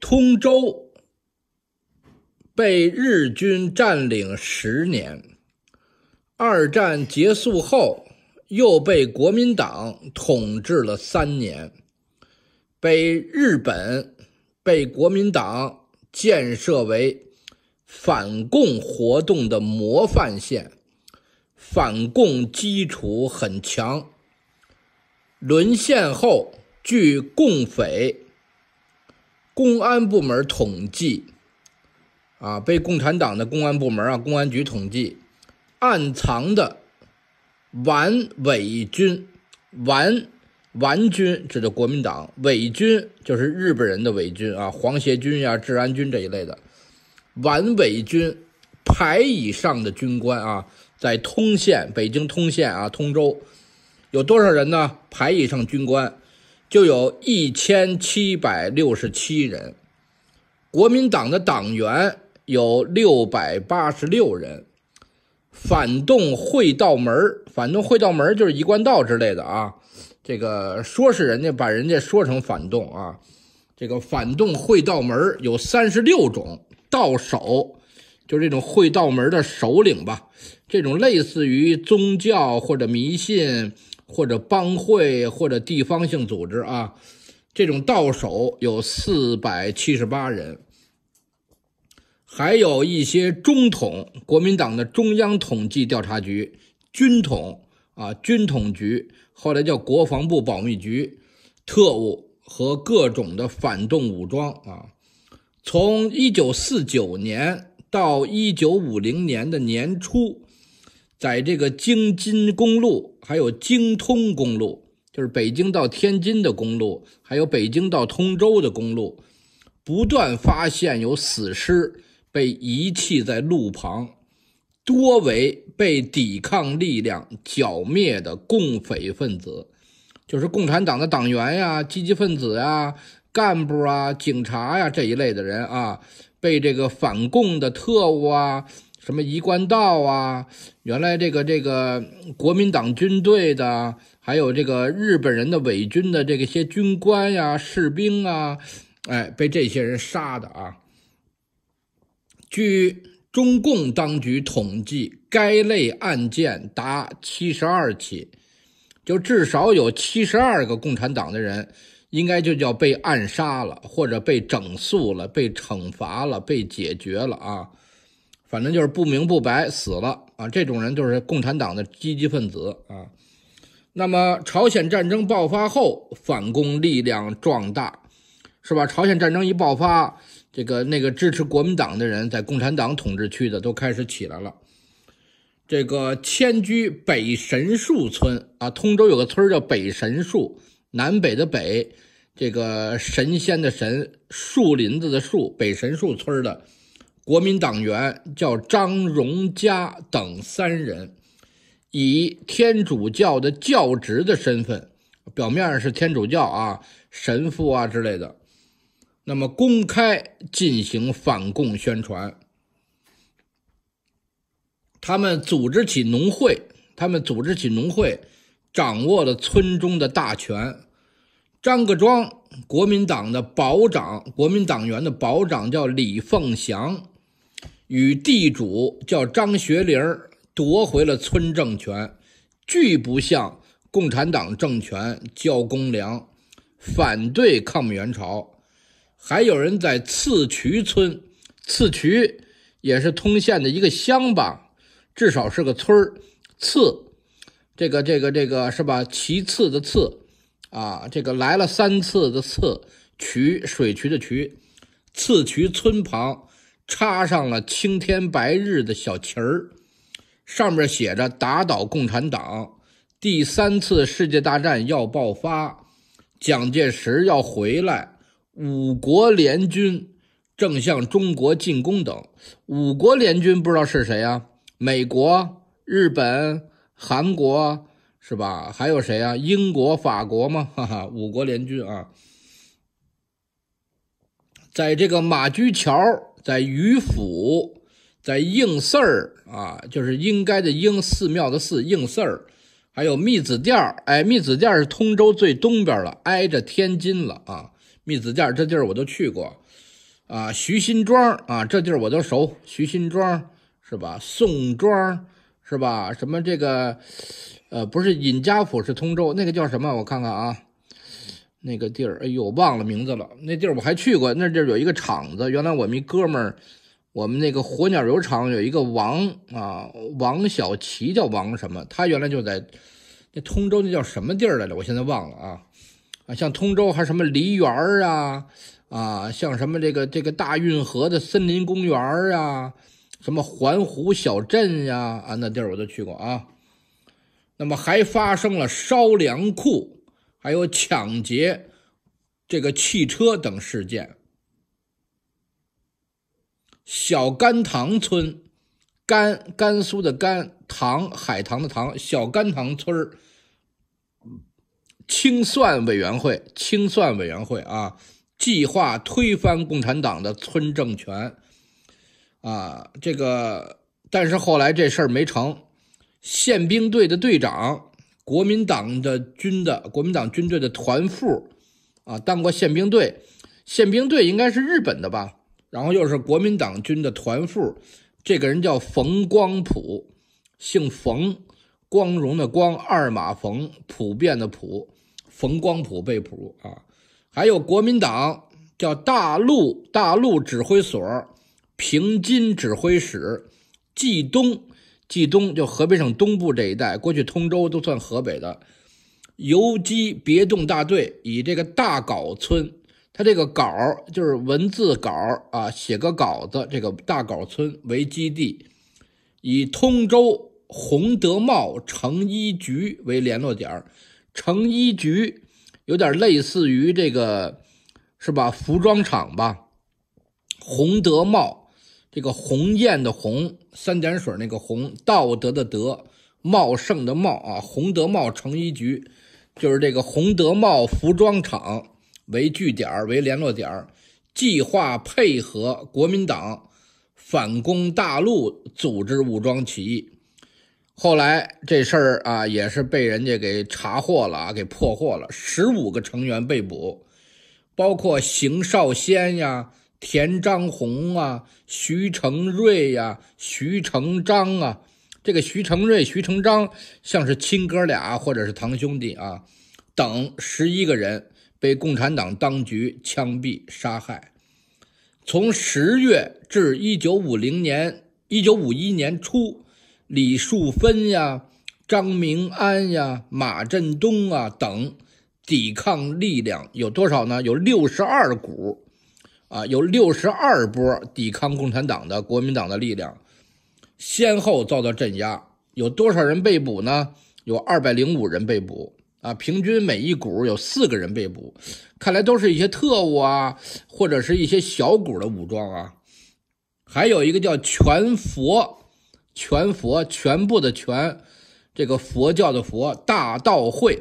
通州被日军占领十年，二战结束后又被国民党统治了三年，被日本、被国民党建设为反共活动的模范县，反共基础很强。沦陷后据共匪。公安部门统计，啊，被共产党的公安部门啊，公安局统计，暗藏的皖伪军、皖皖军，指的国民党伪军，就是日本人的伪军啊，皇协军呀、治安军这一类的皖伪军排以上的军官啊，在通县，北京通县啊，通州有多少人呢？排以上军官。就有一千七百六十七人，国民党的党员有六百八十六人，反动会道门，反动会道门就是一贯道之类的啊。这个说是人家把人家说成反动啊，这个反动会道门有三十六种道手。就是这种会道门的首领吧，这种类似于宗教或者迷信。或者帮会或者地方性组织啊，这种到手有四百七十八人，还有一些中统、国民党的中央统计调查局、军统啊军统局，后来叫国防部保密局，特务和各种的反动武装啊，从一九四九年到一九五零年的年初，在这个京津公路。还有京通公路，就是北京到天津的公路，还有北京到通州的公路，不断发现有死尸被遗弃在路旁，多为被抵抗力量剿灭的共匪分子，就是共产党的党员呀、积极分子呀、干部啊、警察呀这一类的人啊，被这个反共的特务啊。什么一关道啊？原来这个这个国民党军队的，还有这个日本人的伪军的这个些军官呀、士兵啊，哎，被这些人杀的啊。据中共当局统计，该类案件达七十二起，就至少有七十二个共产党的人，应该就叫被暗杀了，或者被整肃了、被惩罚了、被解决了啊。反正就是不明不白死了啊！这种人就是共产党的积极分子啊。那么朝鲜战争爆发后，反攻力量壮大，是吧？朝鲜战争一爆发，这个那个支持国民党的人在共产党统治区的都开始起来了。这个迁居北神树村啊，通州有个村叫北神树，南北的北，这个神仙的神，树林子的树，北神树村的。国民党员叫张荣家等三人，以天主教的教职的身份，表面上是天主教啊、神父啊之类的，那么公开进行反共宣传。他们组织起农会，他们组织起农会，掌握了村中的大权。张各庄国民党的保长，国民党员的保长叫李凤祥。与地主叫张学龄夺回了村政权，拒不向共产党政权交公粮，反对抗美援朝。还有人在次渠村，次渠也是通县的一个乡吧，至少是个村儿。次，这个这个这个是吧？其次的次啊，这个来了三次的次渠水渠的渠，次渠村旁。插上了青天白日的小旗儿，上面写着“打倒共产党”，“第三次世界大战要爆发”，“蒋介石要回来”，“五国联军正向中国进攻”等。五国联军不知道是谁啊？美国、日本、韩国是吧？还有谁啊？英国、法国吗？哈哈，五国联军啊，在这个马驹桥。在榆府，在应寺儿啊，就是应该的应寺庙的寺应寺儿，还有密子店儿，哎，密子店儿是通州最东边了，挨着天津了啊。密子店儿这地儿我都去过啊，徐辛庄啊，这地儿我都熟。徐辛庄是吧？宋庄是吧？什么这个，呃，不是尹家府，是通州那个叫什么？我看看啊。那个地儿，哎呦，忘了名字了。那地儿我还去过，那地儿有一个厂子。原来我们一哥们儿，我们那个火鸟油厂有一个王啊，王小齐叫王什么？他原来就在那通州，那叫什么地儿来着？我现在忘了啊。啊，像通州还什么梨园儿啊？啊，像什么这个这个大运河的森林公园儿啊？什么环湖小镇呀？啊，那地儿我都去过啊。那么还发生了烧粮库。还有抢劫这个汽车等事件。小甘棠村，甘甘肃的甘，棠海棠的棠，小甘棠村清算委员会，清算委员会啊，计划推翻共产党的村政权啊，这个，但是后来这事儿没成，宪兵队的队长。国民党的军的国民党军队的团副，啊，当过宪兵队，宪兵队应该是日本的吧？然后又是国民党军的团副，这个人叫冯光普，姓冯，光荣的光，二马冯，普遍的普，冯光普被捕啊。还有国民党叫大陆大陆指挥所平津指挥使季东。冀东就河北省东部这一带，过去通州都算河北的。游击别动大队以这个大稿村，它这个稿儿就是文字稿儿啊，写个稿子。这个大稿村为基地，以通州洪德茂成衣局为联络点儿。成衣局有点类似于这个，是吧？服装厂吧。洪德茂。这个鸿雁的鸿三点水那个鸿，道德的德，茂盛的茂啊，鸿德茂成衣局就是这个鸿德茂服装厂为据点为联络点计划配合国民党反攻大陆组织武装起义，后来这事儿啊也是被人家给查获了啊，给破获了，十五个成员被捕，包括邢少先呀。田章洪啊，徐成瑞呀，徐成章啊，这个徐成瑞、徐成章像是亲哥俩或者是堂兄弟啊，等十一个人被共产党当局枪毙杀害。从十月至一九五零年一九五一年初，李树芬呀、张明安呀、马振东啊等抵抗力量有多少呢？有六十二股。啊，有六十二波抵抗共产党的国民党的力量，先后遭到镇压。有多少人被捕呢？有二百零五人被捕啊！平均每一股有四个人被捕。看来都是一些特务啊，或者是一些小股的武装啊。还有一个叫全佛，全佛全部的全，这个佛教的佛大道会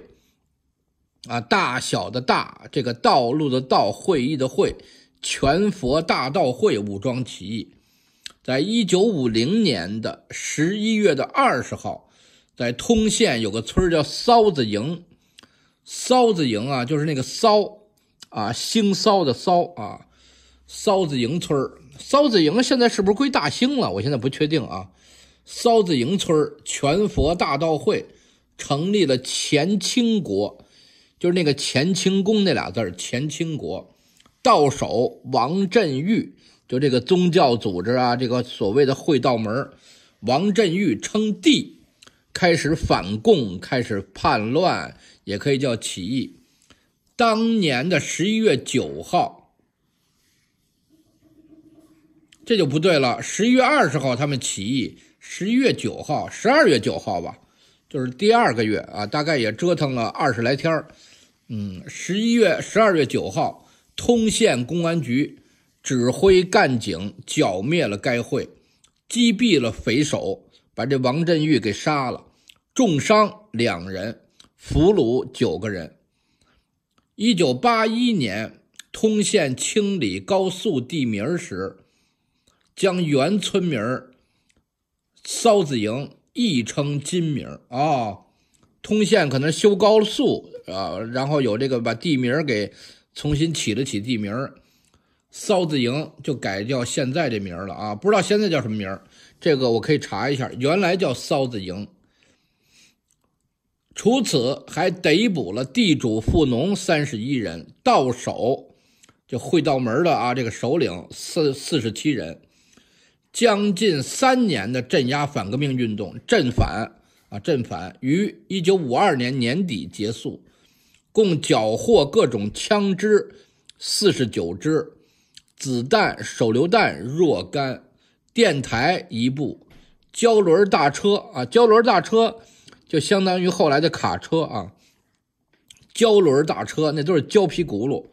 啊，大小的大，这个道路的道会议的会。全佛大道会武装起义，在一九五零年的十一月的二十号，在通县有个村儿叫骚子营，骚子营啊，就是那个骚啊，兴骚的骚啊，骚子营村儿。骚子营现在是不是归大兴了？我现在不确定啊。骚子营村儿全佛大道会成立了乾清国，就是那个乾清宫那俩字儿，乾清国。到手王振玉就这个宗教组织啊，这个所谓的会道门，王振玉称帝，开始反共，开始叛乱，也可以叫起义。当年的十一月九号，这就不对了。十一月二十号他们起义，十一月九号，十二月九号吧，就是第二个月啊，大概也折腾了二十来天嗯，十一月、十二月九号。通县公安局指挥干警剿灭了该会，击毙了匪首，把这王振玉给杀了，重伤两人，俘虏九个人。一九八一年，通县清理高速地名时，将原村名“骚子营”亦称金名。啊，通县可能修高速啊，然后有这个把地名给。重新起了起地名骚子营就改叫现在这名了啊！不知道现在叫什么名这个我可以查一下。原来叫骚子营，除此还逮捕了地主富农三十一人，到手就会道门的啊这个首领四四十七人。将近三年的镇压反革命运动镇反啊镇反于一九五二年年底结束。共缴获各种枪支四十九支，子弹、手榴弹若干，电台一部，胶轮大车啊，胶轮大车就相当于后来的卡车啊。胶轮大车那都是胶皮轱辘，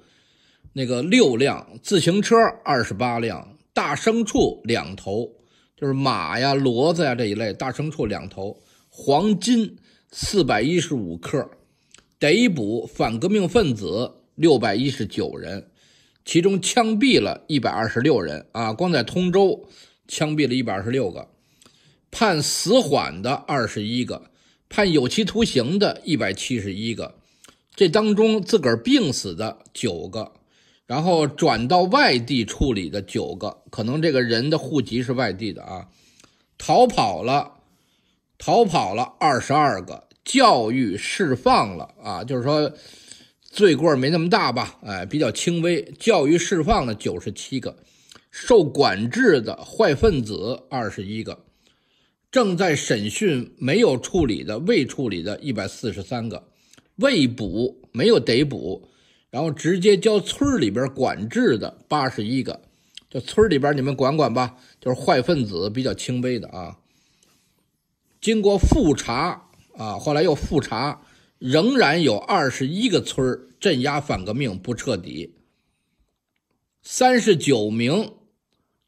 那个六辆自行车，二十八辆大牲畜两头，就是马呀、骡子呀这一类大牲畜两头，黄金四百一十五克。逮捕反革命分子六百一十九人，其中枪毙了一百二十六人啊！光在通州枪毙了一百二十六个，判死缓的二十一个，判有期徒刑的一百七十一个。这当中自个儿病死的九个，然后转到外地处理的九个，可能这个人的户籍是外地的啊。逃跑了，逃跑了二十二个。教育释放了啊，就是说罪过没那么大吧，哎，比较轻微。教育释放了九十七个，受管制的坏分子二十一个，正在审讯没有处理的未处理的一百四十三个，未捕没有逮捕，然后直接交村里边管制的八十一个，就村里边你们管管吧，就是坏分子比较轻微的啊。经过复查。啊，后来又复查，仍然有二十一个村镇压反革命不彻底。三十九名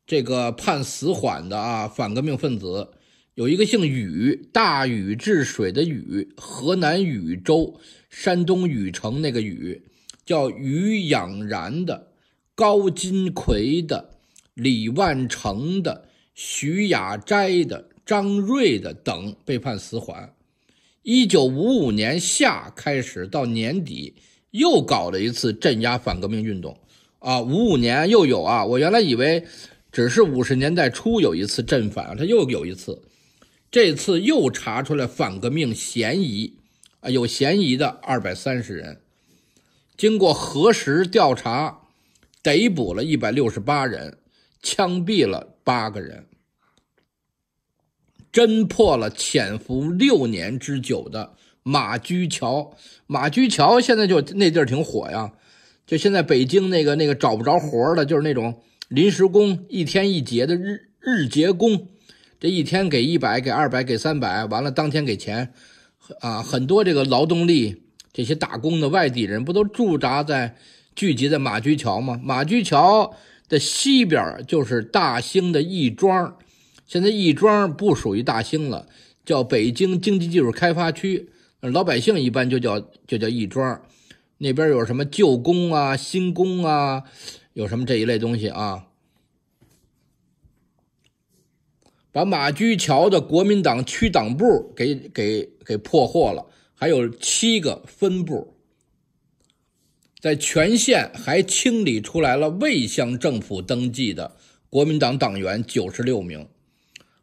这个判死缓的啊，反革命分子，有一个姓禹，大禹治水的禹，河南禹州、山东禹城那个禹，叫禹养然的、高金奎的、李万成的、徐雅斋的、张瑞的等被判死缓。一九五五年夏开始到年底，又搞了一次镇压反革命运动，啊，五五年又有啊。我原来以为，只是五十年代初有一次镇反，他又有一次，这次又查出来反革命嫌疑，啊，有嫌疑的二百三十人，经过核实调查，逮捕了一百六十八人，枪毙了八个人。侦破了潜伏六年之久的马驹桥。马驹桥现在就那地儿挺火呀，就现在北京那个那个找不着活儿的，就是那种临时工，一天一结的日日结工，这一天给一百，给二百，给三百，完了当天给钱。啊，很多这个劳动力，这些打工的外地人，不都驻扎在、聚集在马驹桥吗？马驹桥的西边就是大兴的亦庄。现在亦庄不属于大兴了，叫北京经济技术开发区。老百姓一般就叫就叫亦庄。那边有什么旧宫啊、新宫啊，有什么这一类东西啊？把马驹桥的国民党区党部给给给破获了，还有七个分部。在全县还清理出来了魏乡政府登记的国民党党员九十六名。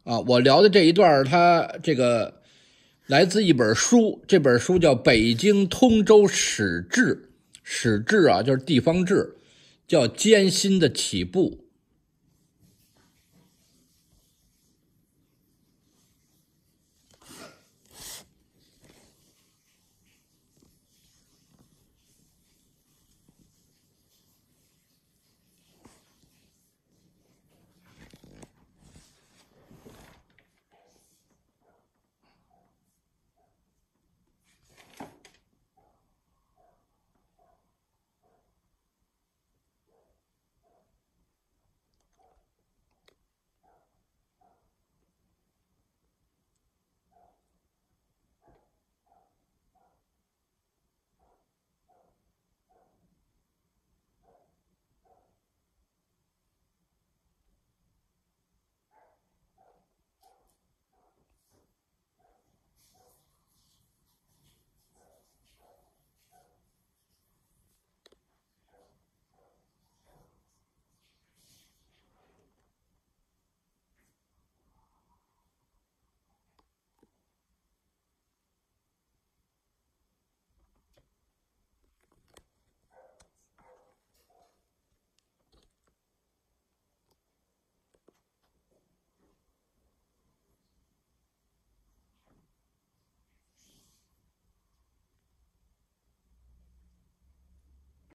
啊，我聊的这一段它这个来自一本书，这本书叫《北京通州史志》，史志啊，就是地方志，叫艰辛的起步。